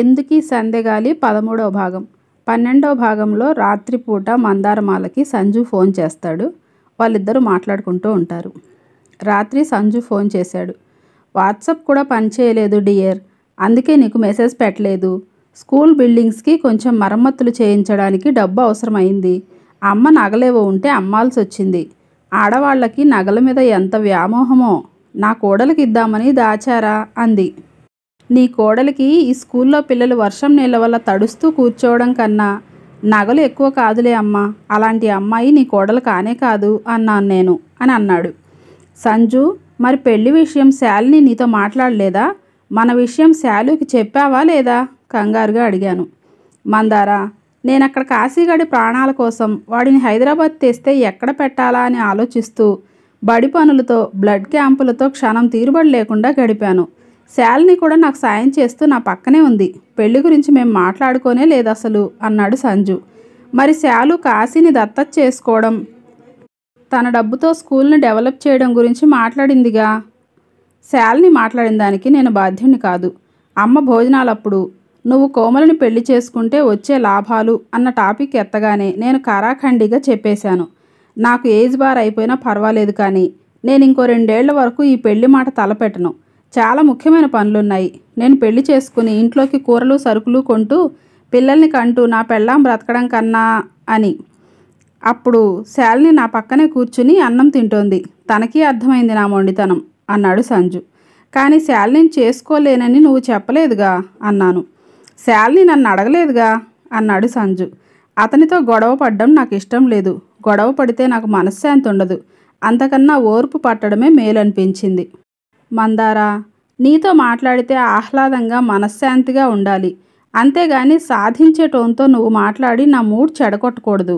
ఎందుకీ సందెగాలి పదమూడవ భాగం పన్నెండవ భాగంలో రాత్రిపూట మందారమాలకి సంజు ఫోన్ చేస్తాడు వాళ్ళిద్దరూ మాట్లాడుకుంటూ ఉంటారు రాత్రి సంజు ఫోన్ చేశాడు వాట్సాప్ కూడా పనిచేయలేదు డియర్ అందుకే నీకు మెసేజ్ పెట్టలేదు స్కూల్ బిల్డింగ్స్కి కొంచెం మరమ్మతులు చేయించడానికి డబ్బు అవసరమైంది అమ్మ నగలేవో ఉంటే అమ్మాల్సి వచ్చింది ఆడవాళ్లకి నగల మీద ఎంత వ్యామోహమో నా కోడలికి ఇద్దామని దాచారా అంది నీ కోడలికి ఈ స్కూల్లో పిల్లలు వర్షం నీళ్ళ వల్ల తడుస్తూ కూర్చోవడం కన్నా నగలు ఎక్కువ కాదులే అమ్మ అలాంటి అమ్మాయి నీ కోడలు కానే కాదు అన్నాను నేను అని అన్నాడు సంజు మరి పెళ్లి విషయం శాలిని నీతో మాట్లాడలేదా మన విషయం శాలుకి చెప్పావా లేదా కంగారుగా అడిగాను మందారా నేను అక్కడ కాశీగడి ప్రాణాల కోసం వాడిని హైదరాబాద్ తెస్తే ఎక్కడ పెట్టాలా అని ఆలోచిస్తూ బడి పనులతో బ్లడ్ క్యాంపులతో క్షణం తీరుబడి లేకుండా గడిపాను శాలిని కూడా నాకు సాయం చేస్తూ నా పక్కనే ఉంది పెళ్లి గురించి మేము మాట్లాడుకోనే లేదు అసలు అన్నాడు సంజు మరి శాలు కాశీని దత్తత చేసుకోవడం తన డబ్బుతో స్కూల్ని డెవలప్ చేయడం గురించి మాట్లాడిందిగా శాలిని మాట్లాడిన దానికి నేను బాధ్యుని కాదు అమ్మ భోజనాలప్పుడు నువ్వు కోమలని పెళ్లి చేసుకుంటే వచ్చే లాభాలు అన్న టాపిక్ ఎత్తగానే నేను కారాఖండిగా చెప్పేశాను నాకు ఏజ్ బార్ అయిపోయినా పర్వాలేదు కానీ నేను ఇంకో రెండేళ్ల వరకు ఈ పెళ్లి మాట తలపెట్టను చాలా ముఖ్యమైన పనులున్నాయి నేను పెళ్లి చేసుకుని ఇంట్లోకి కూరలు సరుకులు కొంటూ పిల్లల్ని కంటూ నా పెళ్ళాం బ్రతకడం కన్నా అని అప్పుడు శాలిని నా పక్కనే కూర్చుని అన్నం తింటోంది తనకీ అర్థమైంది నా మొండితనం అన్నాడు సంజు కానీ శాలిని చేసుకోలేనని నువ్వు చెప్పలేదుగా అన్నాను శాలిని నన్ను అడగలేదుగా అన్నాడు సంజు అతనితో గొడవ పడ్డం నాకు ఇష్టం లేదు గొడవ పడితే నాకు మనశ్శాంతి ఉండదు అంతకన్నా ఓర్పు పట్టడమే మేలనిపించింది మందారా నీతో మాట్లాడితే ఆహ్లాదంగా మనశ్శాంతిగా ఉండాలి అంతేగాని సాధించే టోన్తో నువ్వు మాట్లాడి నా మూడ్ చెడగొట్టకూడదు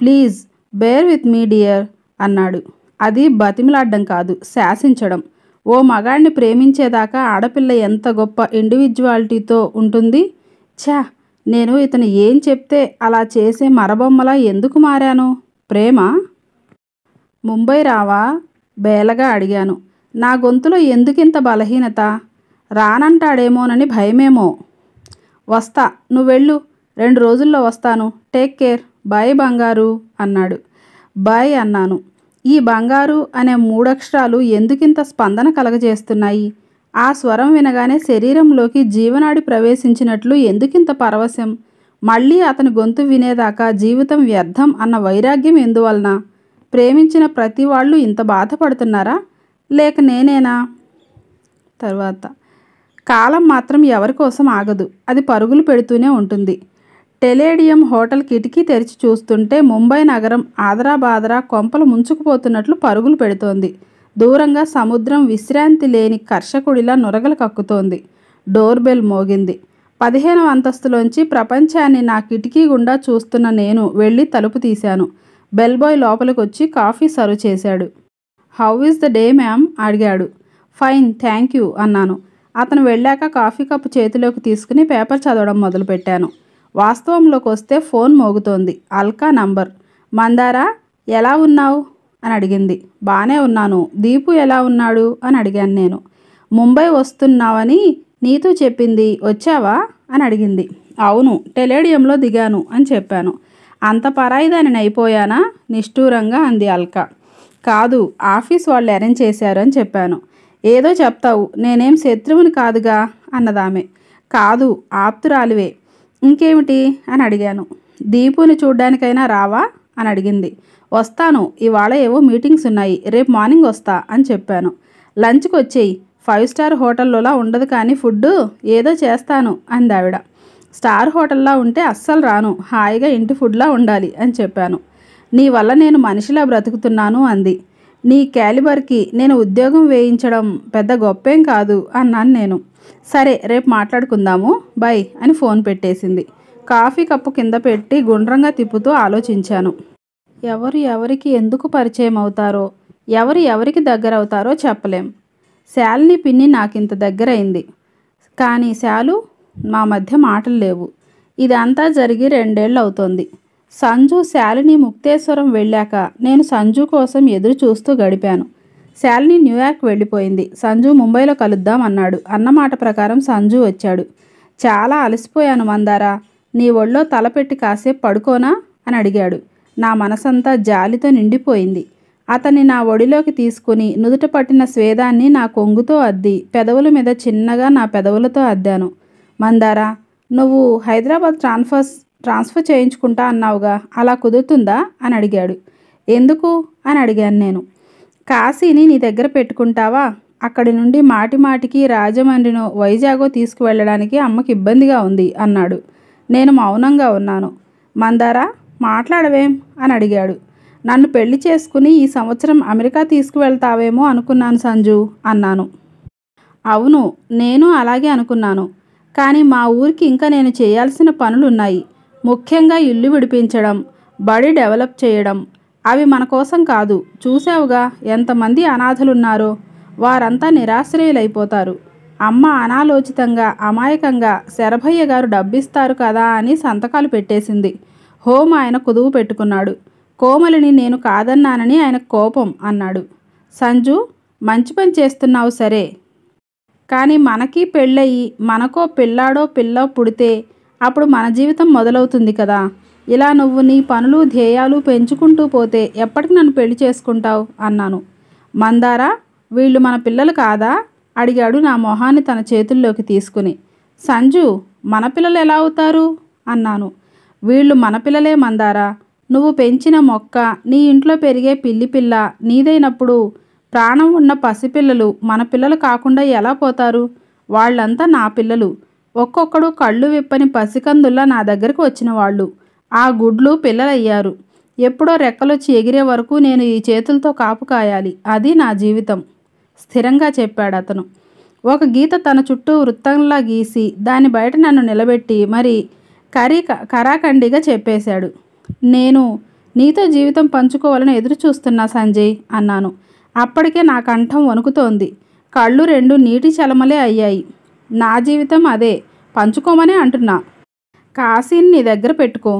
please bear with me dear అన్నాడు అది బతిమిలాడ్డం కాదు శాసించడం ఓ మగాడిని ప్రేమించేదాకా ఆడపిల్ల ఎంత గొప్ప ఇండివిజువాలిటీతో ఉంటుంది ఛా నేను ఇతను ఏం చెప్తే అలా చేసే మరబొమ్మలా ఎందుకు మారాను ప్రేమ ముంబై రావా బేలగా అడిగాను నా గొంతులో ఎందుకింత బలహీనత రానంటాడేమోనని భయమేమో వస్తా నువ్వెళ్ళు రెండు రోజుల్లో వస్తాను టేక్ కేర్ బాయ్ బంగారు అన్నాడు బాయ్ అన్నాను ఈ బంగారు అనే మూడక్షరాలు ఎందుకింత స్పందన కలగజేస్తున్నాయి ఆ స్వరం వినగానే శరీరంలోకి జీవనాడి ప్రవేశించినట్లు ఎందుకింత పరవశం మళ్ళీ అతని గొంతు వినేదాకా జీవితం వ్యర్థం అన్న వైరాగ్యం ఎందువలన ప్రేమించిన ప్రతి వాళ్ళు ఇంత బాధపడుతున్నారా లేక నేనేనా తర్వాత కాలం మాత్రం ఎవరికోసం ఆగదు అది పరుగులు పెడుతూనే ఉంటుంది టెలేడియం హోటల్ కిటికీ తెరిచి చూస్తుంటే ముంబై నగరం ఆదరాబాదరా కొంపలు ముంచుకుపోతున్నట్లు పరుగులు పెడుతోంది దూరంగా సముద్రం విశ్రాంతి లేని కర్షకుడిలా నొరగలు కక్కుతోంది డోర్ బెల్ మోగింది పదిహేను అంతస్తులోంచి ప్రపంచాన్ని నా కిటికీ గుండా చూస్తున్న నేను వెళ్ళి తలుపు తీశాను బెల్ బాయ్ లోపలికి వచ్చి కాఫీ సర్వ్ చేశాడు how is the day ma'am అడిగాడు ఫైన్ థ్యాంక్ యూ అన్నాను అతను వెళ్ళాక కాఫీ కప్పు చేతిలోకి తీసుకుని పేపర్ చదవడం మొదలుపెట్టాను వాస్తవంలోకి వస్తే ఫోన్ మోగుతోంది అల్కా నంబర్ మందారా ఎలా ఉన్నావు అని అడిగింది బాగానే ఉన్నాను దీపు ఎలా ఉన్నాడు అని అడిగాను నేను ముంబై వస్తున్నావని నీతో చెప్పింది వచ్చావా అని అడిగింది అవును టెలేడియంలో దిగాను అని చెప్పాను అంత పరాయిదాని అయిపోయానా నిష్ఠూరంగా అంది అల్క కాదు ఆఫీస్ వాళ్ళు అరేంజ్ చేశారు అని చెప్పాను ఏదో చెప్తావు నేనేం శత్రువుని కాదుగా అన్నదామె కాదు ఆప్తురాలివే ఇంకేమిటి అని అడిగాను దీపుని చూడ్డానికైనా రావా అని అడిగింది వస్తాను ఇవాళ ఏవో మీటింగ్స్ ఉన్నాయి రేపు మార్నింగ్ వస్తా అని చెప్పాను లంచ్కి వచ్చేయి ఫైవ్ స్టార్ హోటల్లోలా ఉండదు కానీ ఫుడ్ ఏదో చేస్తాను ఆవిడ స్టార్ హోటల్లా ఉంటే అస్సలు రాను హాయిగా ఇంటి ఫుడ్లా ఉండాలి అని చెప్పాను నీ వల్ల నేను మనిషిలా బ్రతుకుతున్నాను అంది నీ క్యాలిబర్కి నేను ఉద్యోగం వేయించడం పెద్ద గొప్పేం కాదు అన్నాను నేను సరే రేపు మాట్లాడుకుందాము బై అని ఫోన్ పెట్టేసింది కాఫీ కప్పు కింద పెట్టి గుండ్రంగా తిప్పుతూ ఆలోచించాను ఎవరు ఎవరికి ఎందుకు పరిచయం అవుతారో ఎవరు ఎవరికి దగ్గర అవుతారో చెప్పలేం శాలిని పిన్ని నాకింత దగ్గరైంది కానీ శాలు మా మధ్య మాటలు లేవు ఇదంతా జరిగి రెండేళ్ళు అవుతోంది సంజు శాలిని ముక్తేశ్వరం వెళ్ళాక నేను సంజు కోసం ఎదురు చూస్తూ గడిపాను శాలిని న్యూయార్క్ వెళ్ళిపోయింది సంజు ముంబైలో కలుద్దాం అన్నాడు అన్నమాట ప్రకారం సంజు వచ్చాడు చాలా అలసిపోయాను మందారా నీ ఒళ్ళో తలపెట్టి కాసేపు పడుకోనా అని అడిగాడు నా మనసంతా జాలితో నిండిపోయింది అతన్ని నా ఒడిలోకి తీసుకుని నుదుట పట్టిన స్వేదాన్ని నా కొంగుతో అద్ది పెదవుల మీద చిన్నగా నా పెదవులతో అద్దాను మందారా నువ్వు హైదరాబాద్ ట్రాన్స్ఫర్స్ ట్రాన్స్ఫర్ చేయించుకుంటా అన్నావుగా అలా కుదురుతుందా అని అడిగాడు ఎందుకు అని అడిగాను నేను కాశీని నీ దగ్గర పెట్టుకుంటావా అక్కడి నుండి మాటి మాటికి రాజమండ్రినో వైజాగో తీసుకువెళ్ళడానికి అమ్మకి ఇబ్బందిగా ఉంది అన్నాడు నేను మౌనంగా ఉన్నాను మందారా మాట్లాడవేం అని అడిగాడు నన్ను పెళ్లి చేసుకుని ఈ సంవత్సరం అమెరికా తీసుకువెళ్తావేమో అనుకున్నాను సంజు అన్నాను అవును నేను అలాగే అనుకున్నాను కానీ మా ఊరికి ఇంకా నేను చేయాల్సిన పనులున్నాయి ముఖ్యంగా ఇల్లు విడిపించడం బడి డెవలప్ చేయడం అవి మన కోసం కాదు చూసావుగా ఎంతమంది అనాథలున్నారో వారంతా నిరాశ్రయులైపోతారు అమ్మ అనాలోచితంగా అమాయకంగా శరభయ్య గారు డబ్బిస్తారు కదా అని సంతకాలు పెట్టేసింది హోమ్ ఆయన కుదువు పెట్టుకున్నాడు కోమలిని నేను కాదన్నానని ఆయన కోపం అన్నాడు సంజు మంచి పని చేస్తున్నావు సరే కానీ మనకి పెళ్ళయి మనకో పిల్లాడో పిల్లో పుడితే అప్పుడు మన జీవితం మొదలవుతుంది కదా ఇలా నువ్వు నీ పనులు ధ్యేయాలు పెంచుకుంటూ పోతే ఎప్పటికి నన్ను పెళ్లి చేసుకుంటావు అన్నాను మందారా వీళ్ళు మన పిల్లలు కాదా అడిగాడు నా మొహాన్ని తన చేతుల్లోకి తీసుకుని సంజు మన పిల్లలు ఎలా అవుతారు అన్నాను వీళ్ళు మన పిల్లలే మందారా నువ్వు పెంచిన మొక్క నీ ఇంట్లో పెరిగే పిల్లి పిల్ల నీదైనప్పుడు ప్రాణం ఉన్న పసిపిల్లలు మన పిల్లలు కాకుండా ఎలా పోతారు వాళ్ళంతా నా పిల్లలు ఒక్కొక్కడు కళ్ళు విప్పని పసికందుల్లా నా దగ్గరికి వచ్చిన వాళ్ళు ఆ గుడ్లు పిల్లలయ్యారు ఎప్పుడో రెక్కలొచ్చి ఎగిరే వరకు నేను ఈ చేతులతో కాపు కాయాలి అది నా జీవితం స్థిరంగా చెప్పాడు అతను ఒక గీత తన చుట్టూ వృత్తంలా గీసి దాని బయట నన్ను నిలబెట్టి మరి కరీ కరాఖండిగా చెప్పేశాడు నేను నీతో జీవితం పంచుకోవాలని ఎదురు చూస్తున్నా సంజయ్ అన్నాను అప్పటికే నా కంఠం వణుకుతోంది కళ్ళు రెండు నీటి చలమలే అయ్యాయి నా జీవితం అదే పంచుకోమనే అంటున్నా కాశీని నీ దగ్గర పెట్టుకో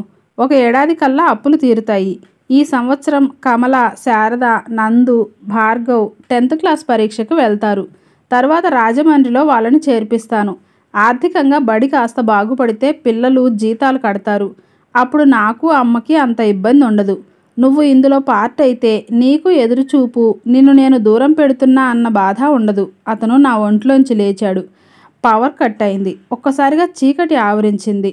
ఒక ఏడాది కల్లా అప్పులు తీరుతాయి ఈ సంవత్సరం కమల శారద నందు భార్గవ్ టెన్త్ క్లాస్ పరీక్షకు వెళ్తారు తర్వాత రాజమండ్రిలో వాళ్ళని చేర్పిస్తాను ఆర్థికంగా బడి కాస్త బాగుపడితే పిల్లలు జీతాలు కడతారు అప్పుడు నాకు అమ్మకి అంత ఇబ్బంది ఉండదు నువ్వు ఇందులో పార్ట్ అయితే నీకు ఎదురుచూపు నిన్ను నేను దూరం పెడుతున్నా అన్న బాధ ఉండదు అతను నా ఒంట్లోంచి లేచాడు పవర్ కట్ అయింది ఒక్కసారిగా చీకటి ఆవరించింది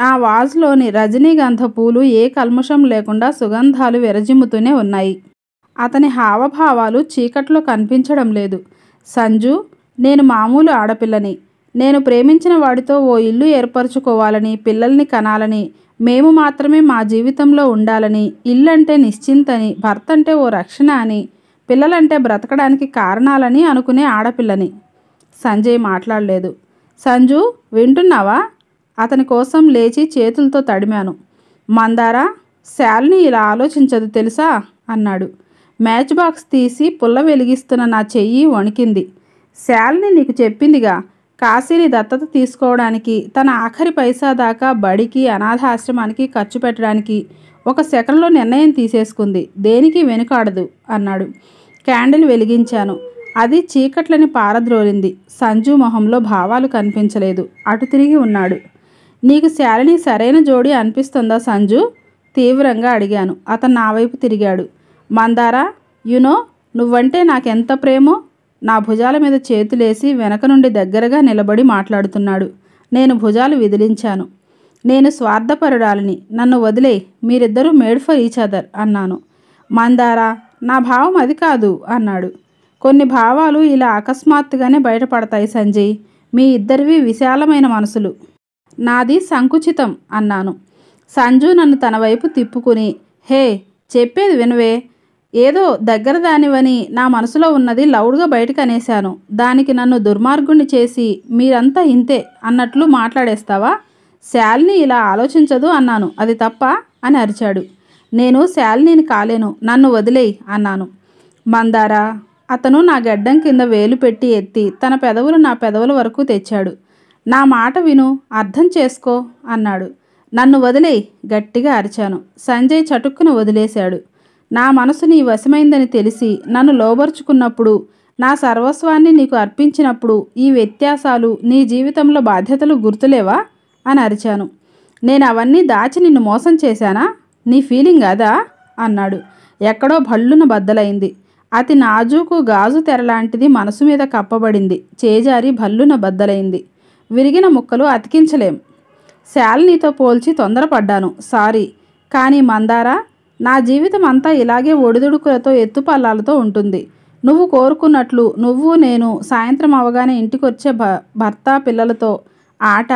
నా వాజ్లోని రజనీగంధ పూలు ఏ కల్మషం లేకుండా సుగంధాలు విరజిమ్ముతూనే ఉన్నాయి అతని హావభావాలు చీకట్లో కనిపించడం లేదు సంజు నేను మామూలు ఆడపిల్లని నేను ప్రేమించిన వాడితో ఓ ఇల్లు ఏర్పరచుకోవాలని పిల్లల్ని కనాలని మేము మాత్రమే మా జీవితంలో ఉండాలని ఇల్లంటే నిశ్చింతని భర్త అంటే ఓ రక్షణ అని పిల్లలంటే బ్రతకడానికి కారణాలని అనుకునే ఆడపిల్లని సంజయ్ మాట్లాడలేదు సంజు వింటున్నావా అతని కోసం లేచి చేతులతో తడిమాను మందారా శాలిని ఇలా ఆలోచించదు తెలుసా అన్నాడు మ్యాచ్ బాక్స్ తీసి పుల్ల వెలిగిస్తున్న నా చెయ్యి వణికింది శాలిని నీకు చెప్పిందిగా కాశీని దత్తత తీసుకోవడానికి తన ఆఖరి పైసా దాకా బడికి అనాథాశ్రమానికి ఖర్చు పెట్టడానికి ఒక సెకండ్లో నిర్ణయం తీసేసుకుంది దేనికి వెనుకాడదు అన్నాడు క్యాండిల్ వెలిగించాను అది చీకట్లని పారద్రోలింది సంజు మొహంలో భావాలు కనిపించలేదు అటు తిరిగి ఉన్నాడు నీకు శాలిని సరైన జోడి అనిపిస్తుందా సంజు తీవ్రంగా అడిగాను అతను నా వైపు తిరిగాడు మందారా యునో నువ్వంటే నాకెంత ప్రేమో నా భుజాల మీద చేతులేసి వెనక నుండి దగ్గరగా నిలబడి మాట్లాడుతున్నాడు నేను భుజాలు విదిలించాను నేను స్వార్థపరుడాలని నన్ను వదిలే మీరిద్దరూ మేడ్ ఫర్ ఈచ్ అదర్ అన్నాను మందారా నా భావం అది కాదు అన్నాడు కొన్ని భావాలు ఇలా అకస్మాత్తుగానే బయటపడతాయి సంజయ్ మీ ఇద్దరివి విశాలమైన మనసులు నాది సంకుచితం అన్నాను సంజు నన్ను తన వైపు తిప్పుకుని హే చెప్పేది వినవే ఏదో దగ్గర దానివని నా మనసులో ఉన్నది లౌడ్గా బయటకు అనేశాను దానికి నన్ను దుర్మార్గుణ్ణి చేసి మీరంతా ఇంతే అన్నట్లు మాట్లాడేస్తావా శాలిని ఇలా ఆలోచించదు అన్నాను అది తప్ప అని అరిచాడు నేను శాలినీని కాలేను నన్ను వదిలేయి అన్నాను మందారా అతను నా గడ్డం కింద వేలు పెట్టి ఎత్తి తన పెదవులు నా పెదవుల వరకు తెచ్చాడు నా మాట విను అర్థం చేసుకో అన్నాడు నన్ను వదిలే గట్టిగా అరిచాను సంజయ్ చటుక్కున వదిలేశాడు నా మనసు నీ వశమైందని తెలిసి నన్ను లోబర్చుకున్నప్పుడు నా సర్వస్వాన్ని నీకు అర్పించినప్పుడు ఈ వ్యత్యాసాలు నీ జీవితంలో బాధ్యతలు గుర్తులేవా అని అరిచాను నేను అవన్నీ దాచి నిన్ను మోసం చేశానా నీ ఫీలింగ్ అదా అన్నాడు ఎక్కడో భళ్ళున బద్దలైంది అతి నాజూకు గాజు తెరలాంటిది మనసు మీద కప్పబడింది చేజారి భల్లున బద్దలైంది విరిగిన ముక్కలు అతికించలేం శాలినితో పోల్చి తొందరపడ్డాను సారీ కానీ మందారా నా జీవితం అంతా ఇలాగే ఒడిదుడుకులతో ఎత్తుపల్లాలతో ఉంటుంది నువ్వు కోరుకున్నట్లు నువ్వు నేను సాయంత్రం అవగానే ఇంటికొచ్చే భ భర్త పిల్లలతో ఆట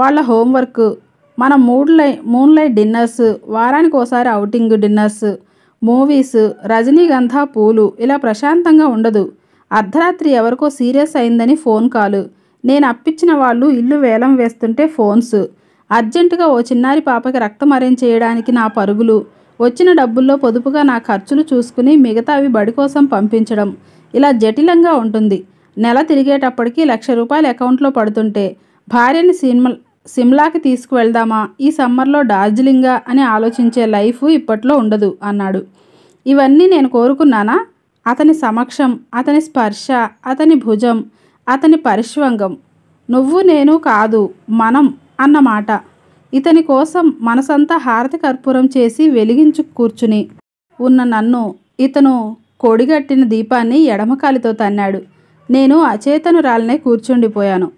వాళ్ళ హోంవర్క్ మన మూడ్లై మూన్లైట్ డిన్నర్స్ వారానికి ఒకసారి అవుటింగ్ డిన్నర్స్ మూవీస్ రజనీగంధ పూలు ఇలా ప్రశాంతంగా ఉండదు అర్ధరాత్రి ఎవరికో సీరియస్ అయిందని ఫోన్ కాలు నేను అప్పించిన వాళ్ళు ఇల్లు వేలం వేస్తుంటే ఫోన్స్ అర్జెంటుగా ఓ చిన్నారి పాపకి రక్తం అరేంజ్ చేయడానికి నా పరుగులు వచ్చిన డబ్బుల్లో పొదుపుగా నా ఖర్చులు చూసుకుని మిగతావి బడి కోసం పంపించడం ఇలా జటిలంగా ఉంటుంది నెల తిరిగేటప్పటికి లక్ష రూపాయలు అకౌంట్లో పడుతుంటే భార్యని సినిమా సిమ్లాకి తీసుకువెళ్దామా ఈ సమ్మర్లో డార్జిలింగా అని ఆలోచించే లైఫ్ ఇప్పట్లో ఉండదు అన్నాడు ఇవన్నీ నేను కోరుకున్నానా అతని సమక్షం అతని స్పర్శ అతని భుజం అతని పరిశ్వంగం నువ్వు నేను కాదు మనం అన్నమాట ఇతని కోసం మనసంతా హారతి కర్పూరం చేసి వెలిగించు కూర్చుని ఉన్న నన్ను ఇతను కొడిగట్టిన దీపాన్ని ఎడమకాలితో తన్నాడు నేను అచేతనురాలనే కూర్చుండిపోయాను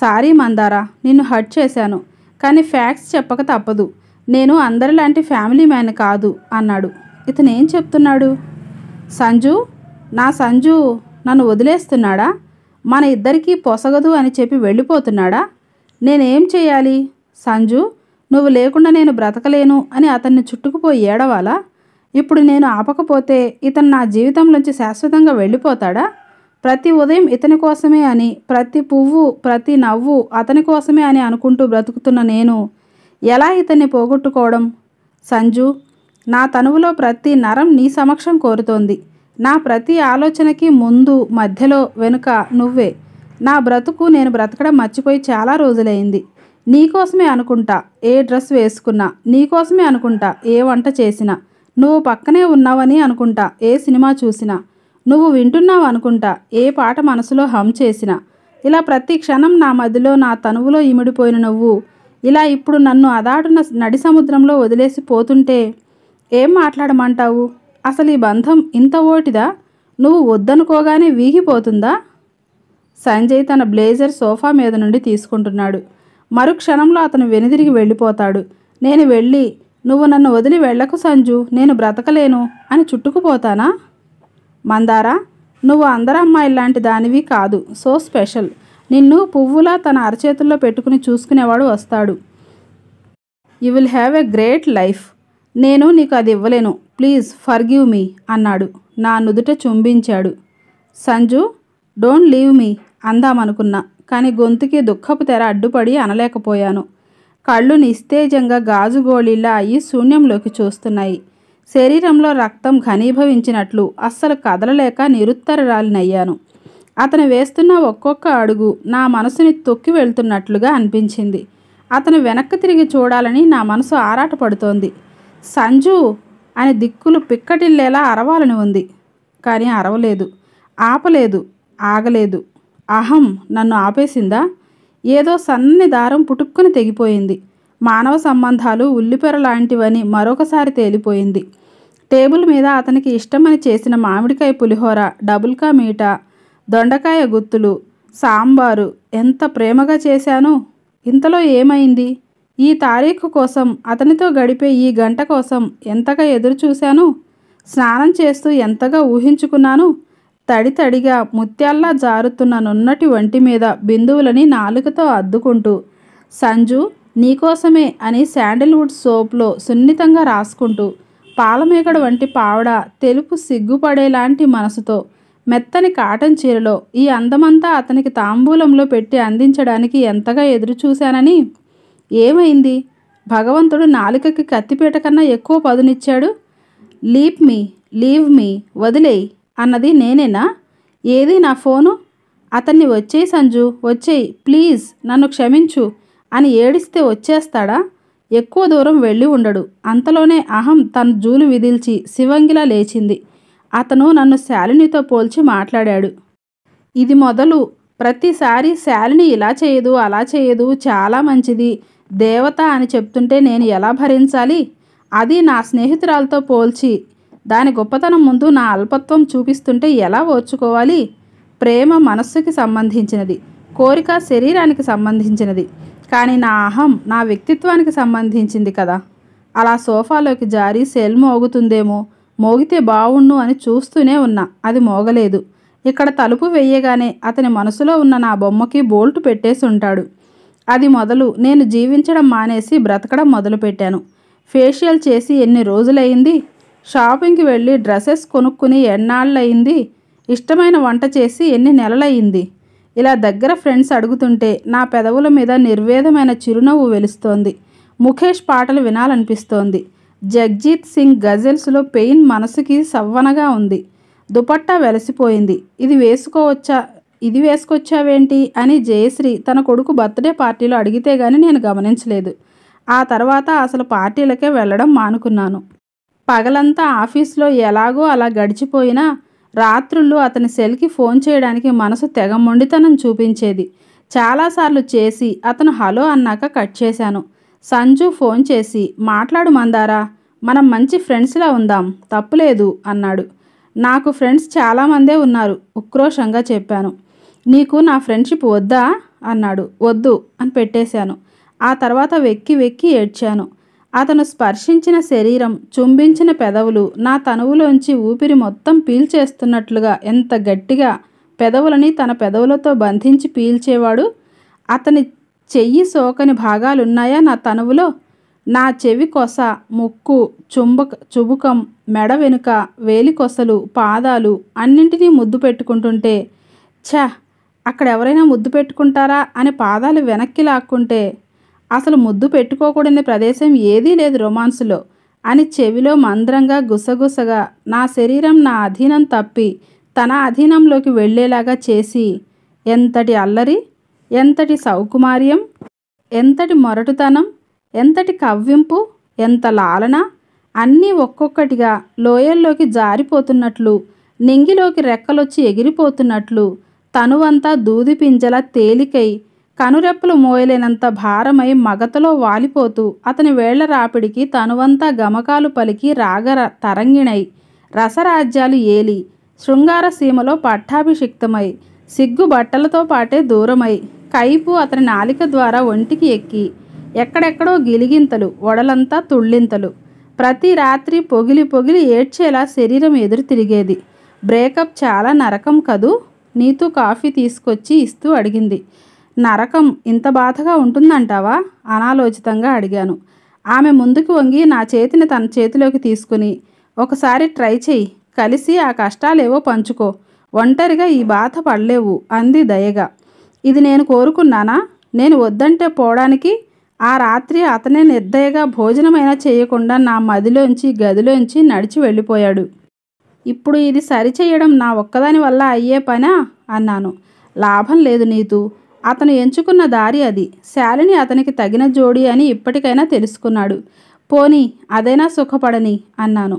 సారీ మందారా నిన్ను హర్ట్ చేశాను కానీ ఫ్యాక్ట్స్ చెప్పక తప్పదు నేను అందరిలాంటి ఫ్యామిలీ మ్యాన్ కాదు అన్నాడు ఇతను ఏం చెప్తున్నాడు సంజు నా సంజు నన్ను వదిలేస్తున్నాడా మన ఇద్దరికీ పొసగదు అని చెప్పి వెళ్ళిపోతున్నాడా నేనేం చేయాలి సంజు నువ్వు లేకుండా నేను బ్రతకలేను అని అతన్ని చుట్టుకుపోయి ఏడవాలా ఇప్పుడు నేను ఆపకపోతే ఇతను నా జీవితంలోంచి శాశ్వతంగా వెళ్ళిపోతాడా ప్రతి ఉదయం ఇతని కోసమే అని ప్రతి పువ్వు ప్రతి నవ్వు అతని కోసమే అని అనుకుంటూ బ్రతుకుతున్న నేను ఎలా ఇతన్ని పోగొట్టుకోవడం సంజు నా తనువులో ప్రతి నరం నీ సమక్షం కోరుతోంది నా ప్రతి ఆలోచనకి ముందు మధ్యలో వెనుక నువ్వే నా బ్రతుకు నేను బ్రతకడం మర్చిపోయి చాలా రోజులైంది నీకోసమే అనుకుంటా ఏ డ్రెస్ వేసుకున్నా నీకోసమే అనుకుంటా ఏ వంట చేసినా నువ్వు పక్కనే ఉన్నావని అనుకుంటా ఏ సినిమా చూసినా నువ్వు వింటున్నావు అనుకుంటా ఏ పాట మనసులో హమ్ చేసినా ఇలా ప్రతి క్షణం నా మదిలో నా తనువులో ఇమిడిపోయిన నువ్వు ఇలా ఇప్పుడు నన్ను అదాటున నడి సముద్రంలో వదిలేసి పోతుంటే ఏం మాట్లాడమంటావు అసలు ఈ బంధం ఇంత ఓటిదా నువ్వు వద్దనుకోగానే వీగిపోతుందా సంజయ్ తన బ్లేజర్ సోఫా మీద నుండి తీసుకుంటున్నాడు మరుక్షణంలో అతను వెనుదిరిగి వెళ్ళిపోతాడు నేను వెళ్ళి నువ్వు నన్ను వదిలి వెళ్ళకు సంజు నేను బ్రతకలేను అని చుట్టుకుపోతానా మందారా నువ్వు అందర అమ్మాయిలాంటి దానివి కాదు సో స్పెషల్ నిన్ను పువ్వులా తన అరచేతుల్లో పెట్టుకుని చూసుకునేవాడు వస్తాడు you will have a great life నేను నీకు అది ఇవ్వలేను ప్లీజ్ ఫర్గివ్ మీ అన్నాడు నా నుదుట చుంబించాడు సంజు డోంట్ లీవ్ మీ అందామనుకున్నా కానీ గొంతుకి దుఃఖపు తెర అడ్డుపడి అనలేకపోయాను కళ్ళు నిస్తేజంగా గాజు గోళీలా అయ్యి శూన్యంలోకి చూస్తున్నాయి శరీరంలో రక్తం ఘనీభవించినట్లు అస్సలు కదలలేక నిరుత్తరరాలినయ్యాను అతను వేస్తున్న ఒక్కొక్క అడుగు నా మనసుని తొక్కి వెళ్తున్నట్లుగా అనిపించింది అతను వెనక్కి తిరిగి చూడాలని నా మనసు ఆరాటపడుతోంది సంజు అని దిక్కులు పిక్కటిల్లేలా అరవాలని ఉంది కానీ అరవలేదు ఆపలేదు ఆగలేదు అహం నన్ను ఆపేసిందా ఏదో సన్నని దారం పుటుక్కుని తెగిపోయింది మానవ సంబంధాలు ఉల్లిపెర లాంటివని మరొకసారి తేలిపోయింది టేబుల్ మీద అతనికి ఇష్టమని చేసిన మామిడికాయ పులిహోర డబుల్కా మీట దొండకాయ గుత్తులు సాంబారు ఎంత ప్రేమగా చేశాను ఇంతలో ఏమైంది ఈ తారీఖు కోసం అతనితో గడిపే ఈ గంట కోసం ఎంతగా ఎదురు చూశాను స్నానం చేస్తూ ఎంతగా ఊహించుకున్నాను తడి తడిగా ముత్యాల్లా జారుతున్న నున్నటి వంటి మీద బిందువులని నాలుకతో అద్దుకుంటూ సంజు నీకోసమే అని శాండిల్వుడ్ సోప్లో సున్నితంగా రాసుకుంటూ పాలమేకడ వంటి పావడ తెలుపు సిగ్గుపడేలాంటి మనసుతో మెత్తని కాటన్ చీరలో ఈ అందమంతా అతనికి తాంబూలంలో పెట్టి అందించడానికి ఎంతగా ఎదురుచూశానని ఏమైంది భగవంతుడు నాలుకకి కత్తిపీట కన్నా ఎక్కువ పదునిచ్చాడు లీప్ మీ లీవ్ మీ వదిలేయి అన్నది నేనేనా ఏది నా ఫోను అతన్ని వచ్చేయి సంజు వచ్చేయి ప్లీజ్ నన్ను క్షమించు అని ఏడిస్తే వచ్చేస్తాడా ఎక్కువ దూరం వెళ్ళి ఉండడు అంతలోనే అహం తన జూలు విదిల్చి శివంగిలా లేచింది అతను నన్ను శాలినితో పోల్చి మాట్లాడాడు ఇది మొదలు ప్రతిసారి శాలిని ఇలా చేయదు అలా చేయదు చాలా మంచిది దేవత అని చెప్తుంటే నేను ఎలా భరించాలి అది నా స్నేహితురాలతో పోల్చి దాని గొప్పతనం ముందు నా అల్పత్వం చూపిస్తుంటే ఎలా ఓర్చుకోవాలి ప్రేమ మనస్సుకి సంబంధించినది కోరిక శరీరానికి సంబంధించినది కానీ నా అహం నా వ్యక్తిత్వానికి సంబంధించింది కదా అలా సోఫాలోకి జారి సెల్ మోగుతుందేమో మోగితే బావుణ్ణు అని చూస్తూనే ఉన్నా అది మోగలేదు ఇక్కడ తలుపు వేయగానే అతని మనసులో ఉన్న నా బొమ్మకి బోల్ట్ పెట్టేసి ఉంటాడు అది మొదలు నేను జీవించడం మానేసి బ్రతకడం మొదలుపెట్టాను ఫేషియల్ చేసి ఎన్ని రోజులయ్యింది షాపింగ్కి వెళ్ళి డ్రెస్సెస్ కొనుక్కుని ఎన్నాళ్ళయింది ఇష్టమైన వంట చేసి ఎన్ని నెలలయ్యింది ఇలా దగ్గర ఫ్రెండ్స్ అడుగుతుంటే నా పెదవుల మీద నిర్వేదమైన చిరునవ్వు వెలుస్తోంది ముఖేష్ పాటలు వినాలనిపిస్తోంది జగ్జీత్ సింగ్ గజల్స్లో పెయిన్ మనసుకి సవ్వనగా ఉంది దుపట్టా వెలసిపోయింది ఇది వేసుకోవచ్చా ఇది వేసుకొచ్చావేంటి అని జయశ్రీ తన కొడుకు బర్త్డే పార్టీలో అడిగితే గాని నేను గమనించలేదు ఆ తర్వాత అసలు పార్టీలకే వెళ్ళడం మానుకున్నాను పగలంతా ఆఫీస్లో ఎలాగో అలా గడిచిపోయినా రాత్రుళ్ళు అతని సెల్కి ఫోన్ చేయడానికి మనసు తెగ మొండితనం చూపించేది చాలాసార్లు చేసి అతను హలో అన్నాక కట్ చేశాను సంజు ఫోన్ చేసి మాట్లాడు మందారా మనం మంచి ఫ్రెండ్స్లా ఉందాం తప్పులేదు అన్నాడు నాకు ఫ్రెండ్స్ చాలామందే ఉన్నారు ఉక్రోషంగా చెప్పాను నీకు నా ఫ్రెండ్షిప్ వద్దా అన్నాడు వద్దు అని పెట్టేశాను ఆ తర్వాత వెక్కి వెక్కి ఏడ్చాను అతను స్పర్శించిన శరీరం చుంబించిన పెదవులు నా తనువులోంచి ఊపిరి మొత్తం పీల్చేస్తున్నట్లుగా ఎంత గట్టిగా పెదవులని తన పెదవులతో బంధించి పీల్చేవాడు అతని చెయ్యి సోకని భాగాలున్నాయా నా తనువులో నా చెవి కొస ముక్కు చుంబక చుబుకం మెడ వెనుక వేలికొసలు పాదాలు అన్నింటినీ ముద్దు పెట్టుకుంటుంటే ఛ అక్కడ ఎవరైనా ముద్దు పెట్టుకుంటారా అని పాదాలు వెనక్కి లాక్కుంటే అసలు ముద్దు పెట్టుకోకూడని ప్రదేశం ఏదీ లేదు రొమాన్స్లో అని చెవిలో మంద్రంగా గుసగుసగా నా శరీరం నా అధీనం తప్పి తన అధీనంలోకి వెళ్ళేలాగా చేసి ఎంతటి అల్లరి ఎంతటి సౌకుమార్యం ఎంతటి మొరటుతనం ఎంతటి కవ్వింపు ఎంత లాలన అన్నీ ఒక్కొక్కటిగా లోయల్లోకి జారిపోతున్నట్లు నింగిలోకి రెక్కలొచ్చి ఎగిరిపోతున్నట్లు తనువంతా దూది పింజల తేలికై కనురెప్పలు మోయలేనంత భారమై మగతలో వాలిపోతూ అతని వేళ్ల రాపిడికి తనువంతా గమకాలు పలికి రాగర తరంగిణై రసరాజ్యాలు ఏలి శృంగార సీమలో పట్టాభిషిక్తమై సిగ్గు బట్టలతో పాటే దూరమై కైపు అతని నాలిక ద్వారా ఒంటికి ఎక్కి ఎక్కడెక్కడో గిలిగింతలు ఒడలంతా తుళ్ళింతలు ప్రతి రాత్రి పొగిలి పొగిలి ఏడ్చేలా శరీరం ఎదురు తిరిగేది బ్రేకప్ చాలా నరకం కదూ నీతో కాఫీ తీసుకొచ్చి ఇస్తూ అడిగింది నరకం ఇంత బాధగా ఉంటుందంటావా అనాలోచితంగా అడిగాను ఆమె ముందుకు వంగి నా చేతిని తన చేతిలోకి తీసుకుని ఒకసారి ట్రై చేయి కలిసి ఆ కష్టాలేవో పంచుకో ఒంటరిగా ఈ బాధ పడలేవు అంది దయగా ఇది నేను కోరుకున్నానా నేను వద్దంటే పోవడానికి ఆ రాత్రి అతనే నిర్దయగా భోజనమైనా చేయకుండా నా మదిలోంచి గదిలోంచి నడిచి వెళ్ళిపోయాడు ఇప్పుడు ఇది సరిచేయడం నా ఒక్కదాని వల్ల అయ్యే పనా అన్నాను లాభం లేదు నీతు అతను ఎంచుకున్న దారి అది శాలిని అతనికి తగిన జోడి అని ఇప్పటికైనా తెలుసుకున్నాడు పోనీ అదైనా సుఖపడని అన్నాను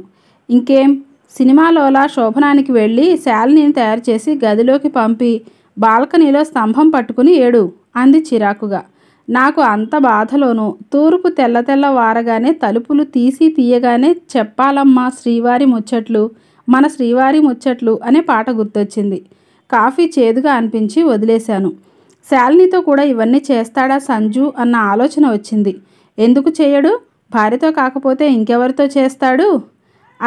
ఇంకేం సినిమాలోలా శోభనానికి వెళ్ళి శాలినిని తయారు చేసి గదిలోకి పంపి బాల్కనీలో స్తంభం పట్టుకుని ఏడు అంది చిరాకుగా నాకు అంత బాధలోనూ తూర్పు తెల్ల తెల్ల వారగానే తలుపులు తీసి తీయగానే చెప్పాలమ్మా శ్రీవారి ముచ్చట్లు మన శ్రీవారి ముచ్చట్లు అనే పాట గుర్తొచ్చింది కాఫీ చేదుగా అనిపించి వదిలేశాను శాలినితో కూడా ఇవన్నీ చేస్తాడా సంజు అన్న ఆలోచన వచ్చింది ఎందుకు చేయడు భార్యతో కాకపోతే ఇంకెవరితో చేస్తాడు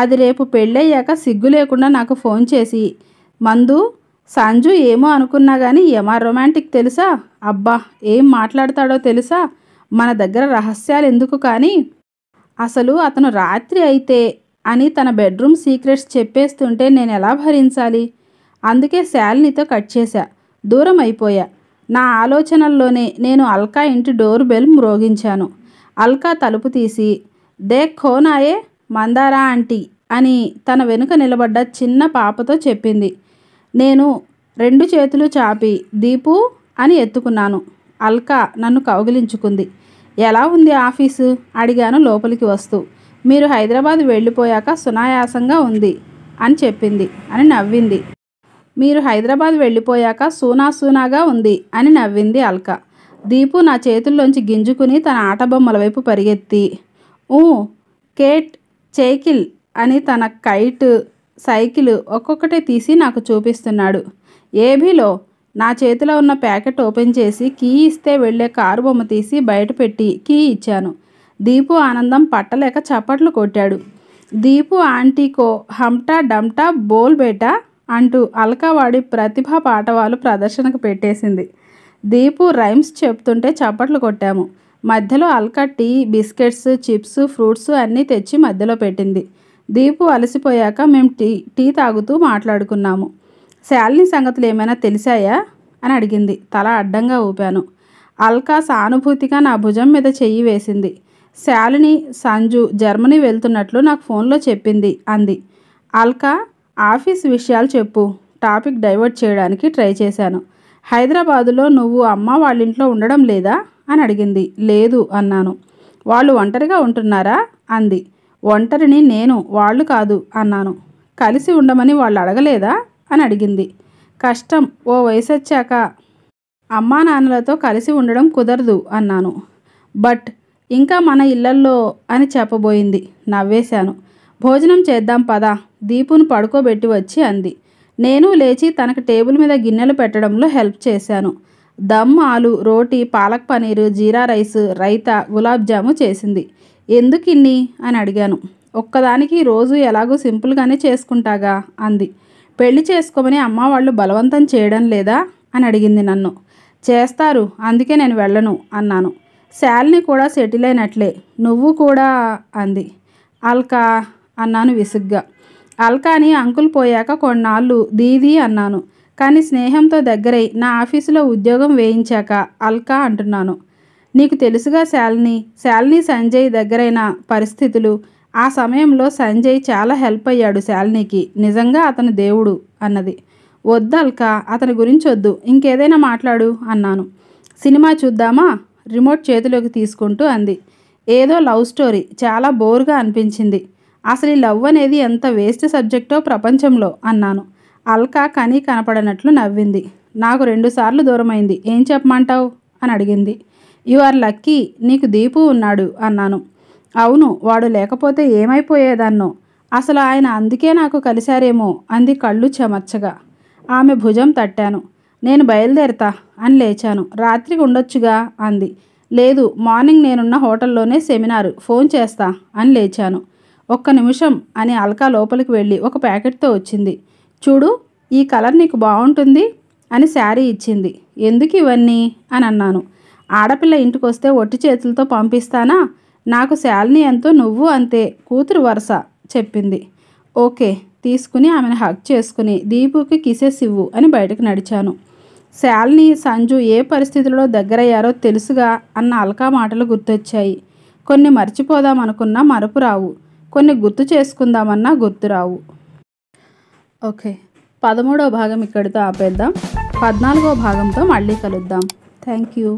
అది రేపు పెళ్ళయ్యాక సిగ్గు లేకుండా నాకు ఫోన్ చేసి మందు సంజు ఏమో అనుకున్నా కానీ ఏమా రొమాంటిక్ తెలుసా అబ్బా ఏం మాట్లాడతాడో తెలుసా మన దగ్గర రహస్యాలు ఎందుకు కానీ అసలు అతను రాత్రి అయితే అని తన బెడ్రూమ్ సీక్రెట్స్ చెప్పేస్తుంటే నేను ఎలా భరించాలి అందుకే శాలినితో కట్ చేశా దూరం అయిపోయా నా ఆలోచనల్లోనే నేను అల్కా ఇంటి డోర్ బెల్ మ్రోగించాను అల్కా తలుపు తీసి దే ఖోనాయే మందారా ఆంటీ అని తన వెనుక నిలబడ్డ చిన్న పాపతో చెప్పింది నేను రెండు చేతులు చాపి దీపు అని ఎత్తుకున్నాను అల్కా నన్ను కౌగిలించుకుంది ఎలా ఉంది ఆఫీసు అడిగాను లోపలికి వస్తూ మీరు హైదరాబాద్ వెళ్ళిపోయాక సునాయాసంగా ఉంది అని చెప్పింది అని నవ్వింది మీరు హైదరాబాద్ వెళ్ళిపోయాక సూనా సూనాగా ఉంది అని నవ్వింది అల్క దీపు నా చేతుల్లోంచి గింజుకుని తన ఆటబొమ్మల వైపు పరిగెత్తి ఊ కేట్ చైకిల్ అని తన కైట్ సైకిల్ ఒక్కొక్కటి తీసి నాకు చూపిస్తున్నాడు ఏబీలో నా చేతిలో ఉన్న ప్యాకెట్ ఓపెన్ చేసి కీ ఇస్తే వెళ్ళే కారు బొమ్మ తీసి బయట పెట్టి కీ ఇచ్చాను దీపు ఆనందం పట్టలేక చప్పట్లు కొట్టాడు దీపు ఆంటీకో హంటా డమ్టా బోల్ బేటా అంటూ అల్కావాడి ప్రతిభ పాటవాలు ప్రదర్శనకు పెట్టేసింది దీపు రైమ్స్ చెప్తుంటే చప్పట్లు కొట్టాము మధ్యలో Alka tea biscuits chips fruits అన్నీ తెచ్చి మధ్యలో పెట్టింది దీపు అలసిపోయాక మేము టీ టీ తాగుతూ మాట్లాడుకున్నాము శాలిని సంగతులు ఏమైనా తెలిసాయా అని అడిగింది తల అడ్డంగా ఊపాను అల్కా సానుభూతిగా నా భుజం మీద చెయ్యి వేసింది శాలిని సంజు జర్మనీ వెళ్తున్నట్లు నాకు ఫోన్లో చెప్పింది అంది అల్కా ఆఫీస్ విషయాలు చెప్పు టాపిక్ డైవర్ట్ చేయడానికి ట్రై చేశాను హైదరాబాదులో నువ్వు అమ్మ వాళ్ళింట్లో ఉండడం లేదా అని అడిగింది లేదు అన్నాను వాళ్ళు ఒంటరిగా ఉంటున్నారా అంది ఒంటరిని నేను వాళ్ళు కాదు అన్నాను కలిసి ఉండమని వాళ్ళు అడగలేదా అని అడిగింది కష్టం ఓ వయసు వచ్చాక అమ్మా నాన్నలతో కలిసి ఉండడం కుదరదు అన్నాను బట్ ఇంకా మన ఇళ్లల్లో అని చెప్పబోయింది నవ్వేశాను భోజనం చేద్దాం పదా దీపును పడుకోబెట్టి వచ్చి అంది నేను లేచి తనకు టేబుల్ మీద గిన్నెలు పెట్టడంలో హెల్ప్ చేశాను దమ్ ఆలు రోటీ పాలక్ పనీరు జీరా రైస్ రైతా గులాబ్ జాము చేసింది ఎందుకు ఇన్ని అని అడిగాను ఒక్కదానికి రోజు ఎలాగో సింపుల్గానే చేసుకుంటాగా అంది పెళ్లి చేసుకోమని అమ్మ వాళ్ళు బలవంతం చేయడం లేదా అని అడిగింది నన్ను చేస్తారు అందుకే నేను వెళ్ళను అన్నాను శాలిని కూడా సెటిల్ అయినట్లే నువ్వు కూడా అంది అల్కా అన్నాను విసుగ్గా అల్కాని అంకుల్ పోయాక కొన్నాళ్ళు దీది అన్నాను కానీ స్నేహంతో దగ్గరై నా ఆఫీసులో ఉద్యోగం వేయించాక అల్కా అంటున్నాను నీకు తెలుసుగా శాలిని శాలిని సంజయ్ దగ్గరైన పరిస్థితులు ఆ సమయంలో సంజయ్ చాలా హెల్ప్ అయ్యాడు శాలినికి నిజంగా అతను దేవుడు అన్నది వద్దు అల్కా అతని గురించి వద్దు ఇంకేదైనా మాట్లాడు అన్నాను సినిమా చూద్దామా రిమోట్ చేతిలోకి తీసుకుంటూ అంది ఏదో లవ్ స్టోరీ చాలా బోర్గా అనిపించింది అసలు ఈ లవ్ అనేది ఎంత వేస్ట్ సబ్జెక్టో ప్రపంచంలో అన్నాను అల్కా కనీ కనపడనట్లు నవ్వింది నాకు రెండుసార్లు దూరమైంది ఏం చెప్పమంటావు అని అడిగింది యు ఆర్ లక్కీ నీకు దీపు ఉన్నాడు అన్నాను అవును వాడు లేకపోతే ఏమైపోయేదాన్నో అసలు ఆయన అందుకే నాకు కలిశారేమో అంది కళ్ళు చెమచ్చగా ఆమె భుజం తట్టాను నేను బయలుదేరతా అని లేచాను రాత్రికి ఉండొచ్చుగా అంది లేదు మార్నింగ్ నేనున్న హోటల్లోనే సెమినారు ఫోన్ చేస్తా అని లేచాను ఒక్క నిమిషం అని అల్కా లోపలికి వెళ్ళి ఒక ప్యాకెట్తో వచ్చింది చూడు ఈ కలర్ నీకు బాగుంటుంది అని శారీ ఇచ్చింది ఎందుకు ఇవన్నీ అని అన్నాను ఆడపిల్ల ఇంటికొస్తే ఒట్టి చేతులతో పంపిస్తానా నాకు శాలని ఎంతో నువ్వు అంతే కూతురు వరుస చెప్పింది ఓకే తీసుకుని ఆమెను హక్ చేసుకుని దీపుకి కిసెస్ ఇవ్వు అని బయటకు నడిచాను శాలిని సంజు ఏ పరిస్థితుల్లో దగ్గరయ్యారో తెలుసుగా అన్న అల్కా మాటలు గుర్తొచ్చాయి కొన్ని మర్చిపోదామనుకున్నా మరపు రావు కొన్ని గుర్తు చేసుకుందామన్నా గుర్తురావు ఓకే పదమూడవ భాగం ఇక్కడితో ఆపేద్దాం పద్నాలుగో భాగంతో మళ్ళీ కలుద్దాం థ్యాంక్ యూ